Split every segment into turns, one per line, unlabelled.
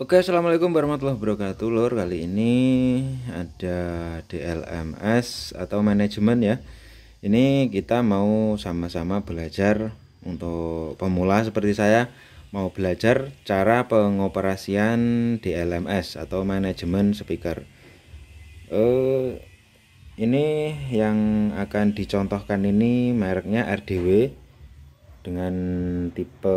Oke, assalamualaikum warahmatullahi wabarakatuh. Lur, kali ini ada DLMS atau manajemen ya. Ini kita mau sama-sama belajar untuk pemula seperti saya mau belajar cara pengoperasian DLMS atau manajemen speaker. Eh, ini yang akan dicontohkan ini mereknya RDW dengan tipe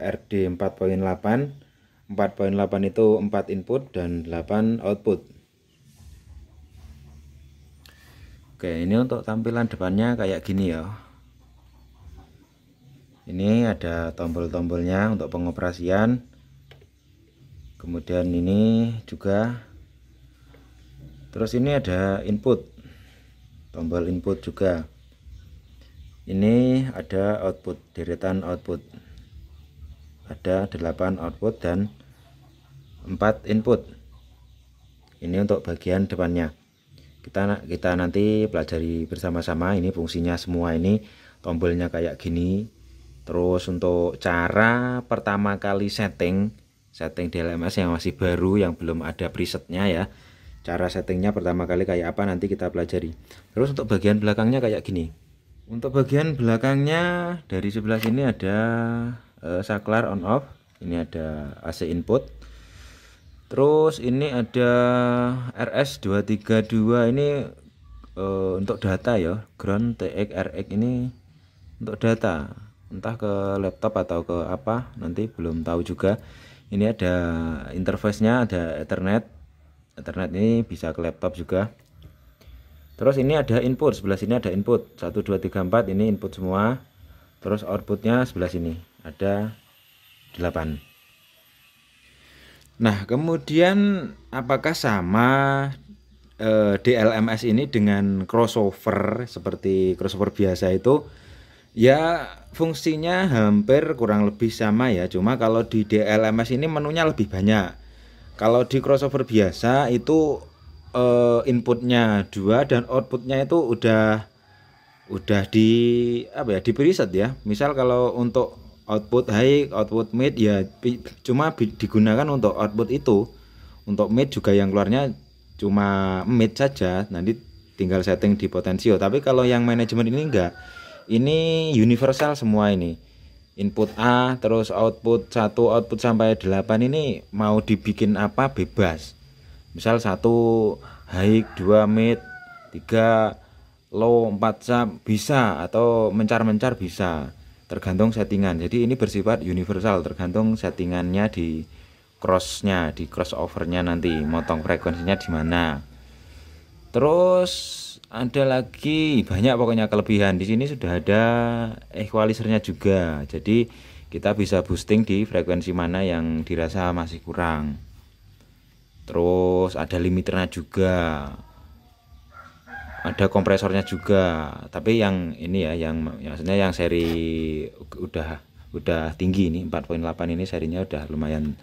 RD 4.8 4.8 itu 4 input dan 8 output oke ini untuk tampilan depannya kayak gini ya ini ada tombol-tombolnya untuk pengoperasian kemudian ini juga terus ini ada input tombol input juga ini ada output deretan output ada 8 output dan 4 input ini untuk bagian depannya kita kita nanti pelajari bersama-sama ini fungsinya semua ini tombolnya kayak gini terus untuk cara pertama kali setting setting DLMS yang masih baru yang belum ada presetnya ya cara settingnya pertama kali kayak apa nanti kita pelajari terus untuk bagian belakangnya kayak gini untuk bagian belakangnya dari sebelah sini ada uh, saklar on off ini ada AC input Terus ini ada RS232 ini uh, untuk data ya, ground TX RX ini untuk data. Entah ke laptop atau ke apa, nanti belum tahu juga. Ini ada interface-nya, ada Ethernet. Ethernet ini bisa ke laptop juga. Terus ini ada input, sebelah sini ada input. 1 2 3 4 ini input semua. Terus outputnya sebelah sini ada 8. Nah, kemudian apakah sama eh, DLMS ini dengan crossover seperti crossover biasa itu? Ya, fungsinya hampir kurang lebih sama ya. Cuma kalau di DLMS ini menunya lebih banyak. Kalau di crossover biasa itu eh, inputnya dua dan outputnya itu udah udah di apa ya di preset ya. Misal kalau untuk output high output mid ya cuma digunakan untuk output itu untuk mid juga yang keluarnya cuma mid saja nanti tinggal setting di potensio tapi kalau yang manajemen ini enggak ini universal semua ini input A terus output 1 output sampai 8 ini mau dibikin apa bebas misal satu high 2 mid 3 low 4 sub bisa atau mencar-mencar bisa tergantung settingan jadi ini bersifat universal tergantung settingannya di crossnya di crossovernya nanti motong frekuensinya di mana terus ada lagi banyak pokoknya kelebihan di sini sudah ada equalizernya juga jadi kita bisa boosting di frekuensi mana yang dirasa masih kurang terus ada limiternya juga ada kompresornya juga tapi yang ini ya yang maksudnya yang seri udah udah tinggi ini 4.8 ini serinya udah lumayan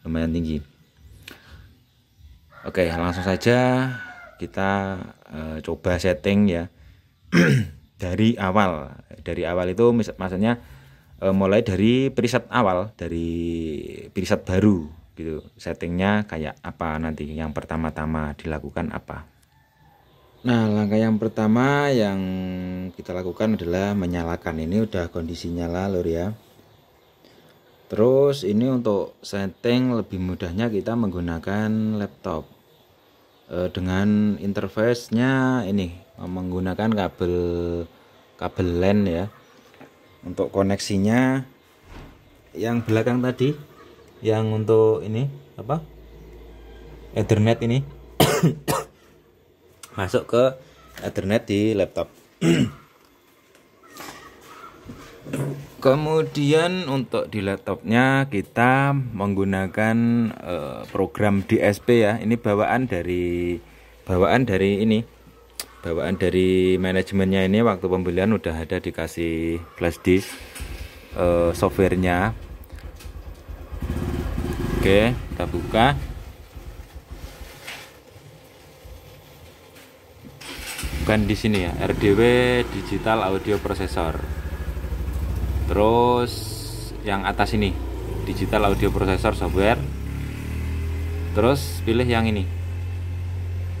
lumayan tinggi oke langsung saja kita uh, coba setting ya dari awal dari awal itu maksudnya uh, mulai dari preset awal dari preset baru gitu settingnya kayak apa nanti yang pertama-tama dilakukan apa Nah, langkah yang pertama yang kita lakukan adalah menyalakan. Ini udah kondisi nyala lur ya. Terus ini untuk setting lebih mudahnya kita menggunakan laptop eh, dengan interface-nya ini menggunakan kabel kabel LAN ya. Untuk koneksinya yang belakang tadi yang untuk ini apa? Ethernet ini masuk ke Ethernet di laptop. Kemudian untuk di laptopnya kita menggunakan uh, program DSP ya. Ini bawaan dari bawaan dari ini. Bawaan dari manajemennya ini waktu pembelian udah ada dikasih flash disk uh, softwarenya. Oke, kita buka. bukan di sini ya RDW digital audio processor terus yang atas ini digital audio processor software terus pilih yang ini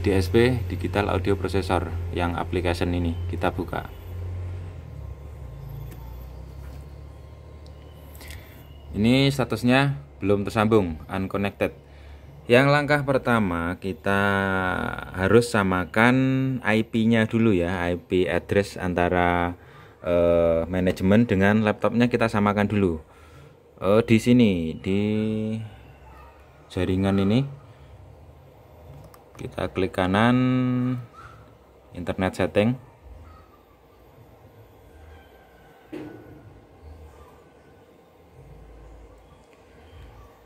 DSP digital audio processor yang application ini kita buka ini statusnya belum tersambung unconnected yang langkah pertama kita harus samakan IP-nya dulu ya, IP address antara uh, manajemen dengan laptopnya kita samakan dulu. Uh, di sini di jaringan ini kita klik kanan internet setting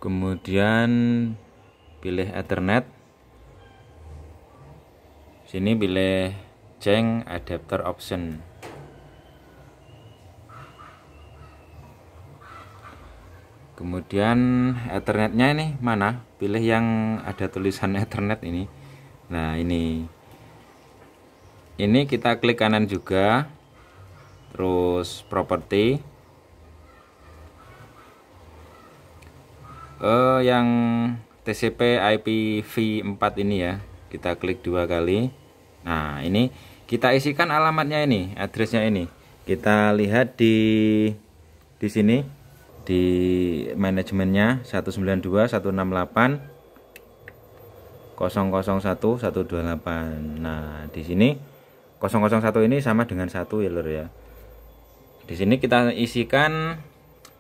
kemudian pilih Ethernet sini pilih ceng adapter option kemudian ethernetnya ini mana pilih yang ada tulisan ethernet ini nah ini ini kita klik kanan juga terus property eh, yang TCP IPv4 ini ya kita klik dua kali nah ini kita isikan alamatnya ini addressnya ini kita lihat di di sini di manajemennya 192.168.001.128 nah di sini 001 ini sama dengan satu ya lor ya di sini kita isikan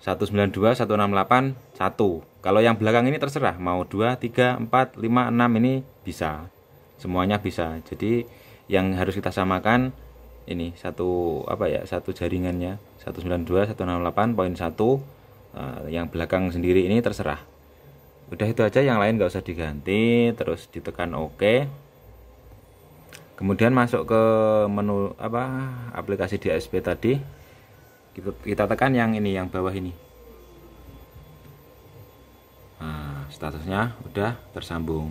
192, 168, 1. Kalau yang belakang ini terserah mau 2, 3, 4, 5, 6 ini bisa. Semuanya bisa. Jadi yang harus kita samakan ini satu apa ya satu jaringannya 192 168 poin 1 eh, yang belakang sendiri ini terserah udah itu aja yang lain nggak usah diganti terus ditekan OK kemudian masuk ke menu apa aplikasi DSP tadi kita, gitu. kita tekan yang ini yang bawah ini nah statusnya udah tersambung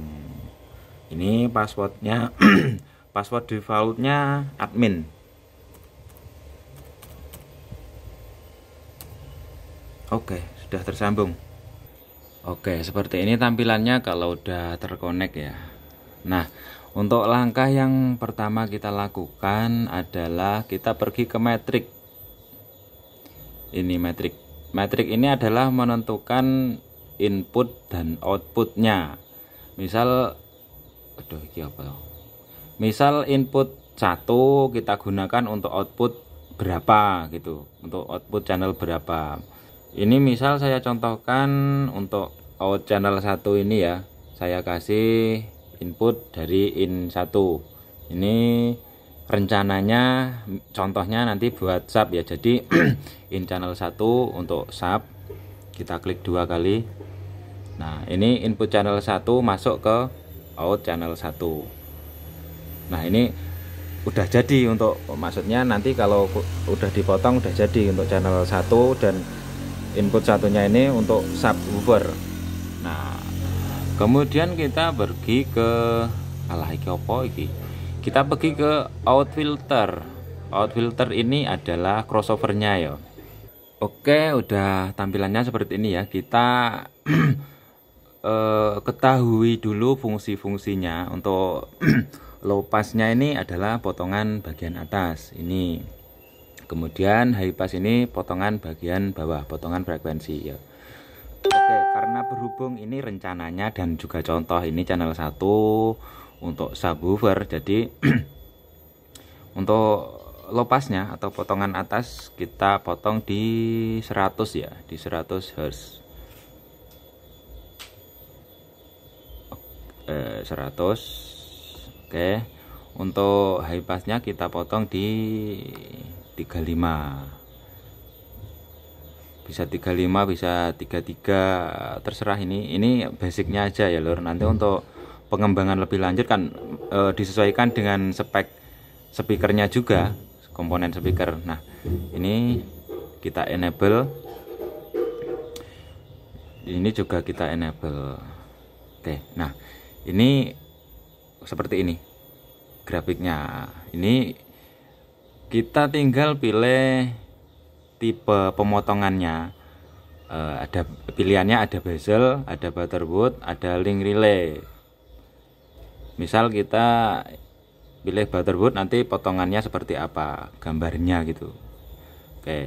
ini passwordnya password defaultnya admin oke sudah tersambung oke seperti ini tampilannya kalau udah terkonek ya nah untuk langkah yang pertama kita lakukan adalah kita pergi ke metrik ini metrik metrik ini adalah menentukan input dan outputnya misal aduh ini apa ya? misal input satu kita gunakan untuk output berapa gitu untuk output channel berapa ini misal saya contohkan untuk out channel satu ini ya saya kasih input dari in satu ini rencananya contohnya nanti buat sub ya jadi in channel 1 untuk sub kita klik dua kali nah ini input channel 1 masuk ke out channel 1 nah ini udah jadi untuk maksudnya nanti kalau udah dipotong udah jadi untuk channel 1 dan input satunya ini untuk subwoofer nah kemudian kita pergi ke alah iki opo kita pergi ke outfilter outfilter ini adalah crossovernya ya Oke udah tampilannya seperti ini ya kita eh, ketahui dulu fungsi-fungsinya untuk lopasnya ini adalah potongan bagian atas ini kemudian high pass ini potongan bagian bawah potongan frekuensi ya Oke karena berhubung ini rencananya dan juga contoh ini channel 1 untuk subwoofer jadi untuk lopasnya atau potongan atas kita potong di 100 ya di 100 Hz 100 oke okay. untuk high passnya kita potong di 35 bisa 35 bisa 33 terserah ini ini basicnya aja ya lor nanti untuk pengembangan lebih lanjut kan e, disesuaikan dengan spek speakernya juga komponen speaker nah ini kita enable ini juga kita enable oke nah ini seperti ini grafiknya ini kita tinggal pilih tipe pemotongannya e, ada pilihannya ada bezel ada butterwood ada link relay misal kita pilih butterwood nanti potongannya seperti apa gambarnya gitu oke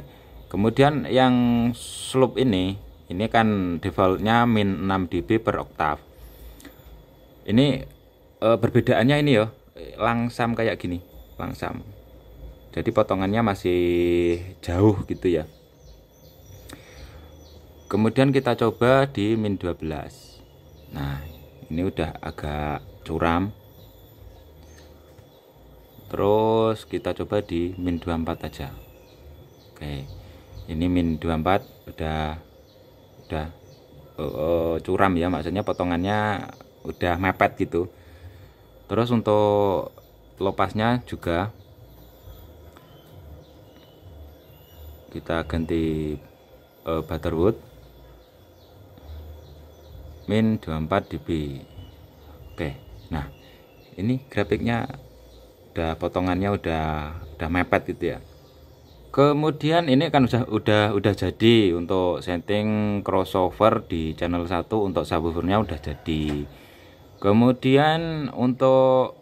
kemudian yang slope ini ini kan defaultnya min 6 dB per oktav ini e, perbedaannya ini ya langsam kayak gini langsam jadi potongannya masih jauh gitu ya kemudian kita coba di min 12 nah ini udah agak curam terus kita coba di min 24 aja oke ini min 24 udah udah uh, curam ya maksudnya potongannya udah mepet gitu terus untuk lopasnya juga kita ganti uh, butterwood min 24 dB nah ini grafiknya udah potongannya udah udah mepet gitu ya kemudian ini kan udah udah udah jadi untuk setting crossover di channel 1 untuk subwoofernya udah jadi kemudian untuk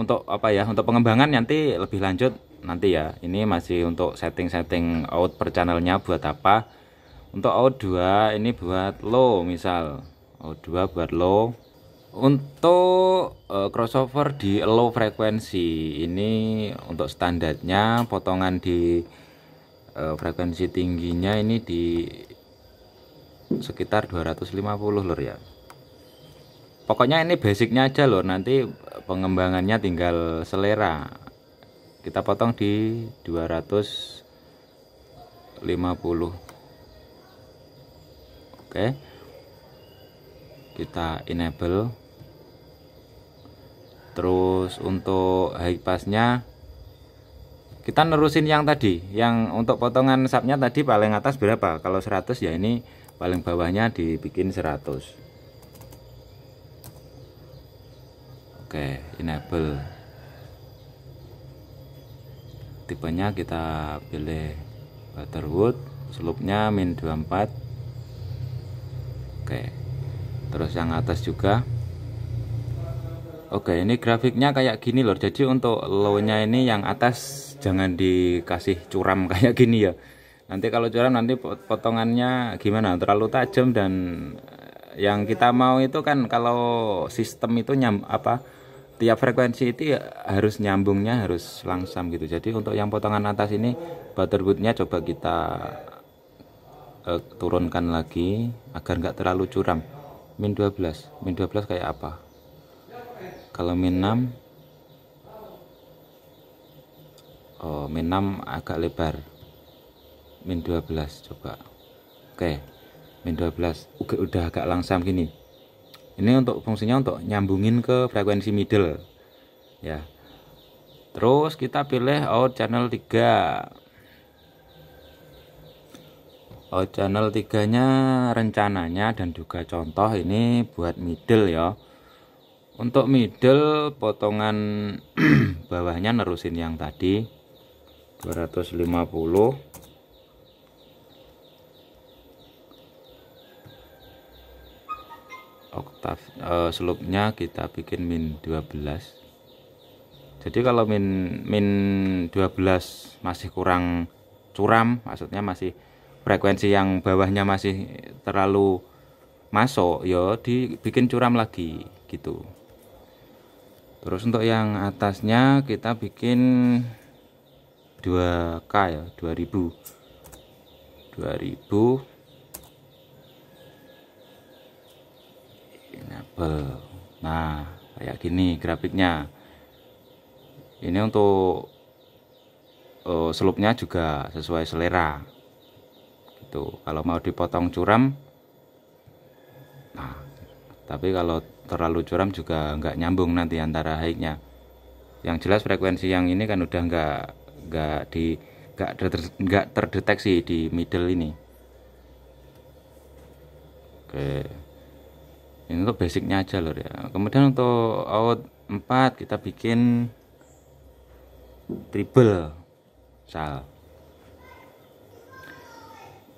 untuk apa ya untuk pengembangan nanti lebih lanjut nanti ya ini masih untuk setting-setting out per channelnya buat apa untuk out 2 ini buat low misal out 2 buat low untuk uh, crossover di low frekuensi ini untuk standarnya potongan di uh, frekuensi tingginya ini di sekitar 250 lur ya. Pokoknya ini basicnya aja lur nanti pengembangannya tinggal selera. Kita potong di 250. Oke. Okay. Kita enable terus untuk high passnya kita nerusin yang tadi yang untuk potongan sapnya tadi paling atas berapa kalau 100 ya ini paling bawahnya dibikin 100 oke enable tipenya kita pilih butterwood slope-nya min 24 oke terus yang atas juga Oke ini grafiknya kayak gini loh jadi untuk low nya ini yang atas jangan dikasih curam kayak gini ya nanti kalau curam nanti potongannya gimana terlalu tajam dan eh, yang kita mau itu kan kalau sistem itu nyam apa tiap frekuensi itu ya harus nyambungnya harus langsam gitu jadi untuk yang potongan atas ini butterwoodnya coba kita uh, turunkan lagi agar nggak terlalu curam min 12 min 12 kayak apa kalau min 6 oh, min 6 agak lebar min 12 coba oke min 12 Oke, udah agak langsam gini ini untuk fungsinya untuk nyambungin ke frekuensi middle ya terus kita pilih out channel 3 out channel 3 nya rencananya dan juga contoh ini buat middle ya untuk middle potongan bawahnya nerusin yang tadi 250 oktav uh, slope-nya kita bikin min 12 jadi kalau min min 12 masih kurang curam maksudnya masih frekuensi yang bawahnya masih terlalu masuk ya dibikin curam lagi gitu terus untuk yang atasnya kita bikin 2K ya 2000 2000 enable nah kayak gini grafiknya ini untuk uh, eh, selupnya juga sesuai selera gitu kalau mau dipotong curam tapi kalau terlalu curam juga nggak nyambung nanti antara haiknya yang jelas frekuensi yang ini kan udah nggak nggak di nggak nggak terdeteksi di middle ini oke ini untuk basicnya aja loh ya kemudian untuk out 4 kita bikin triple sal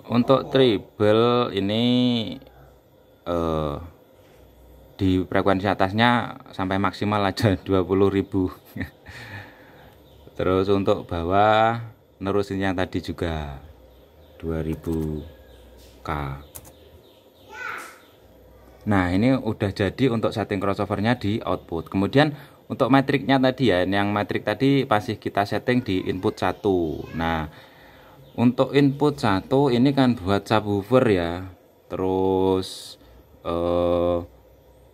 untuk triple ini eh uh, di frekuensi atasnya sampai maksimal aja 20.000 terus untuk bawah nerusin yang tadi juga 2000k nah ini udah jadi untuk setting crossovernya di output kemudian untuk matriknya tadi ya yang matrik tadi pasti kita setting di input 1 nah untuk input 1 ini kan buat subwoofer ya terus eh,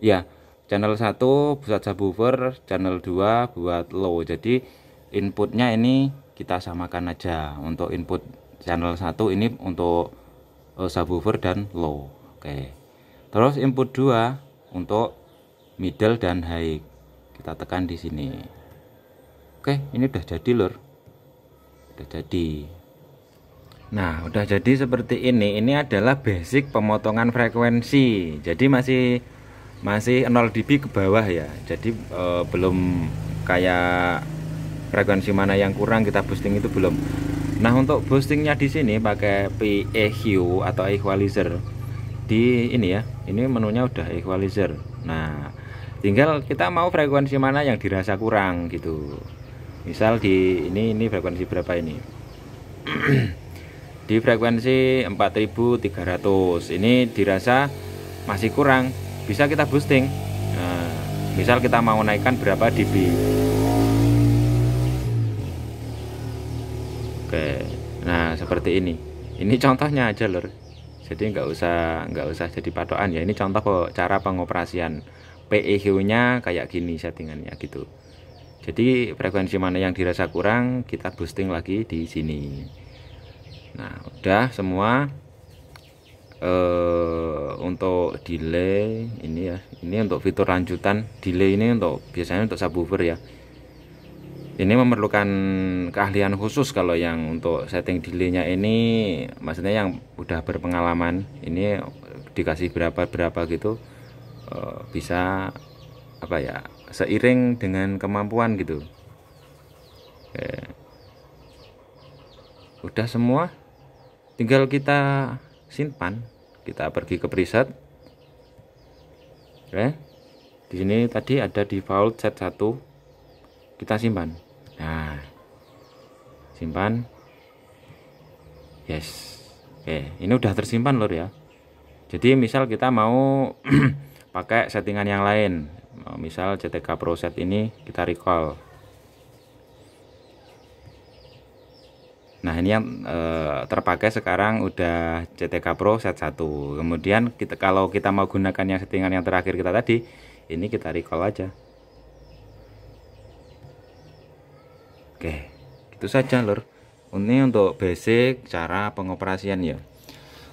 ya channel 1 buat subwoofer channel 2 buat low jadi inputnya ini kita samakan aja untuk input channel 1 ini untuk eh, subwoofer dan low oke terus input 2 untuk middle dan high kita tekan di sini oke ini udah jadi lor udah jadi Nah, udah jadi seperti ini. Ini adalah basic pemotongan frekuensi. Jadi masih masih 0 dB ke bawah ya jadi e, belum kayak frekuensi mana yang kurang kita boosting itu belum nah untuk boostingnya di sini pakai PEQ atau equalizer di ini ya ini menunya udah equalizer nah tinggal kita mau frekuensi mana yang dirasa kurang gitu misal di ini ini frekuensi berapa ini di frekuensi 4300 ini dirasa masih kurang bisa kita boosting nah, misal kita mau naikkan berapa dB oke nah seperti ini ini contohnya aja lor jadi nggak usah nggak usah jadi patokan ya ini contoh cara pengoperasian PEH nya kayak gini settingannya gitu jadi frekuensi mana yang dirasa kurang kita boosting lagi di sini nah udah semua uh, untuk delay ini ya ini untuk fitur lanjutan delay ini untuk biasanya untuk subwoofer ya ini memerlukan keahlian khusus kalau yang untuk setting delaynya ini maksudnya yang udah berpengalaman ini dikasih berapa berapa gitu eh, bisa apa ya seiring dengan kemampuan gitu Oke. udah semua tinggal kita simpan kita pergi ke preset oke eh, di sini tadi ada default set 1 kita simpan nah simpan yes oke ini udah tersimpan lor ya jadi misal kita mau pakai settingan yang lain misal CTK Pro set ini kita recall Nah ini yang e, terpakai sekarang udah CTK Pro set 1 Kemudian kita kalau kita mau gunakan yang settingan yang terakhir kita tadi Ini kita recall aja Oke itu saja lor Ini untuk basic cara pengoperasian ya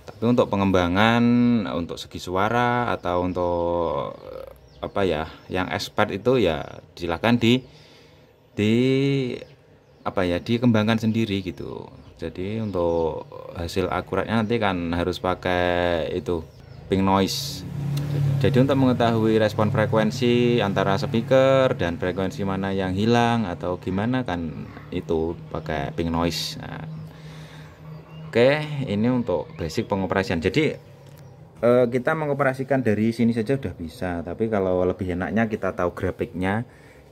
Tapi untuk pengembangan untuk segi suara atau untuk eh, apa ya yang expert itu ya silahkan di di apa ya dikembangkan sendiri gitu jadi untuk hasil akuratnya nanti kan harus pakai itu ping noise jadi untuk mengetahui respon frekuensi antara speaker dan frekuensi mana yang hilang atau gimana kan itu pakai ping noise nah. oke ini untuk basic pengoperasian jadi eh, kita mengoperasikan dari sini saja udah bisa tapi kalau lebih enaknya kita tahu grafiknya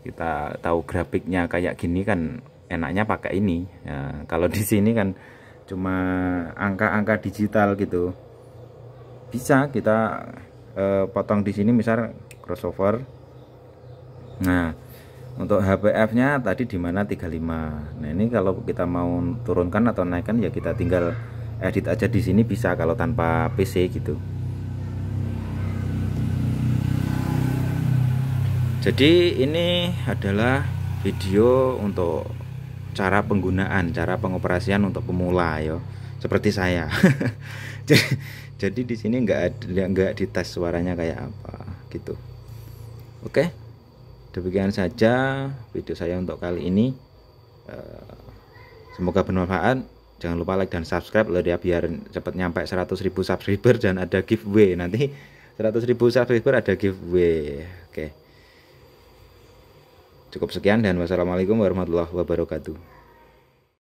kita tahu grafiknya kayak gini kan enaknya pakai ini ya, kalau di sini kan cuma angka-angka digital gitu bisa kita eh, potong di sini misal crossover nah untuk HPF nya tadi di mana 35 nah ini kalau kita mau turunkan atau naikkan ya kita tinggal edit aja di sini bisa kalau tanpa PC gitu jadi ini adalah video untuk cara penggunaan, cara pengoperasian untuk pemula ya. Seperti saya. jadi, jadi di sini nggak nggak dites suaranya kayak apa gitu. Oke. Demikian saja video saya untuk kali ini. Eh, semoga bermanfaat. Jangan lupa like dan subscribe loh ya biar cepat nyampe 100.000 subscriber dan ada giveaway nanti 100.000 subscriber ada giveaway. Cukup sekian dan wassalamualaikum warahmatullahi wabarakatuh.